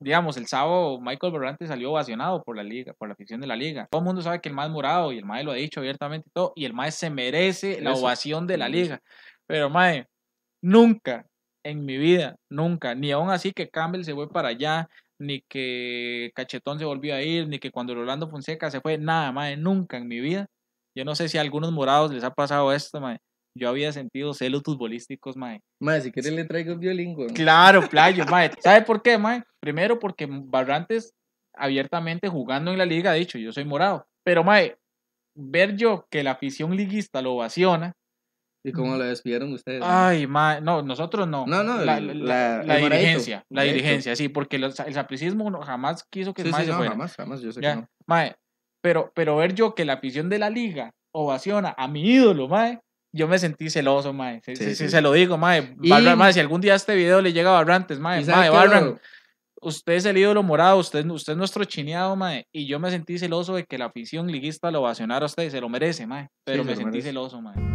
digamos, el sábado Michael Berrante salió ovacionado por la liga, por la afición de la liga. Todo el mundo sabe que el más morado y el más lo ha dicho abiertamente y todo, y el más se merece la ovación de la liga. Pero mae, nunca en mi vida, nunca, ni aún así que Campbell se fue para allá, ni que Cachetón se volvió a ir, ni que cuando Rolando Fonseca se fue, nada, mae, nunca en mi vida. Yo no sé si a algunos morados les ha pasado esto, mae yo había sentido celos futbolísticos, mae. Mae, si quieres le traigo un violín, Claro, playo, mae. ¿Sabe por qué, mae? Primero porque Barrantes abiertamente jugando en la liga ha dicho, yo soy morado. Pero Mae, ver yo que la afición liguista lo ovaciona. ¿Y cómo lo despidieron ustedes? Ay, mae, no, nosotros no. No, no, la, dirigencia, la dirigencia, sí, porque el sapricismo jamás quiso que sí, mae sí, no, jamás, jamás, yo sé que no. Mae, pero, pero ver yo que la afición de la liga ovaciona a mi ídolo, mae, yo me sentí celoso, mae. Sí, sí, se, lo digo, mae. Barrantes, Si algún día este video le llega a Barrantes, mae, mae, usted es el ídolo morado, usted, usted es nuestro chineado, mae. Y yo me sentí celoso de que la afición liguista lo ovacionara a usted, se lo merece, mae. Pero me sentí celoso, mae.